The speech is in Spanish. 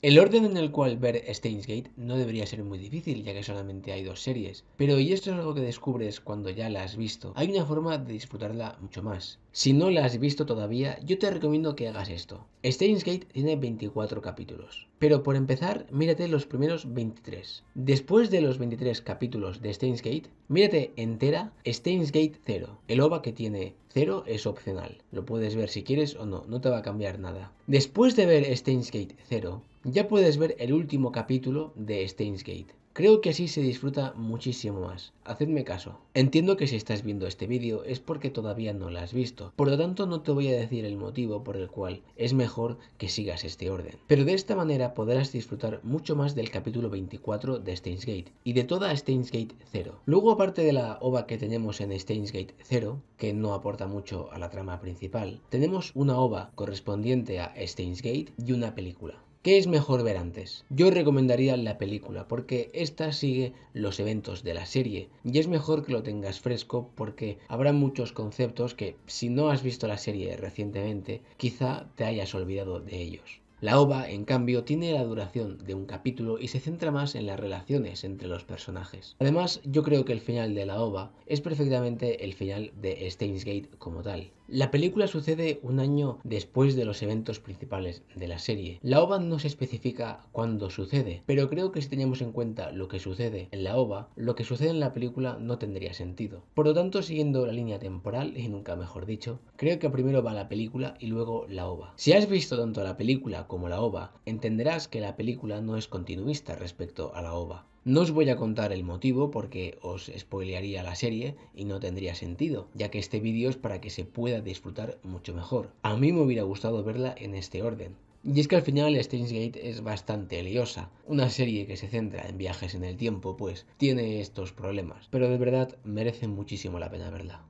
El orden en el cual ver Steins no debería ser muy difícil, ya que solamente hay dos series, pero y esto es algo que descubres cuando ya la has visto, hay una forma de disfrutarla mucho más. Si no la has visto todavía, yo te recomiendo que hagas esto. Steins tiene 24 capítulos, pero por empezar, mírate los primeros 23. Después de los 23 capítulos de Steins mírate entera Steins 0. El OVA que tiene 0 es opcional, lo puedes ver si quieres o no, no te va a cambiar nada. Después de ver Steins 0, ya puedes ver el último capítulo de Steins Creo que así se disfruta muchísimo más. Hacedme caso. Entiendo que si estás viendo este vídeo es porque todavía no lo has visto, por lo tanto no te voy a decir el motivo por el cual es mejor que sigas este orden. Pero de esta manera podrás disfrutar mucho más del capítulo 24 de Steins y de toda Steins Gate 0. Luego aparte de la ova que tenemos en Steins Gate 0, que no aporta mucho a la trama principal, tenemos una ova correspondiente a Steins y una película. ¿Qué es mejor ver antes? Yo recomendaría la película porque esta sigue los eventos de la serie y es mejor que lo tengas fresco porque habrá muchos conceptos que si no has visto la serie recientemente quizá te hayas olvidado de ellos. La OVA, en cambio, tiene la duración de un capítulo y se centra más en las relaciones entre los personajes. Además, yo creo que el final de la OVA es perfectamente el final de Steins Gate como tal. La película sucede un año después de los eventos principales de la serie. La OVA no se especifica cuándo sucede, pero creo que si teníamos en cuenta lo que sucede en la OVA, lo que sucede en la película no tendría sentido. Por lo tanto, siguiendo la línea temporal, y nunca mejor dicho, creo que primero va la película y luego la OVA. Si has visto tanto la película como la OVA, entenderás que la película no es continuista respecto a la OVA. No os voy a contar el motivo porque os spoilearía la serie y no tendría sentido, ya que este vídeo es para que se pueda disfrutar mucho mejor. A mí me hubiera gustado verla en este orden, y es que al final Strange Gate es bastante liosa. Una serie que se centra en viajes en el tiempo, pues tiene estos problemas, pero de verdad merece muchísimo la pena verla.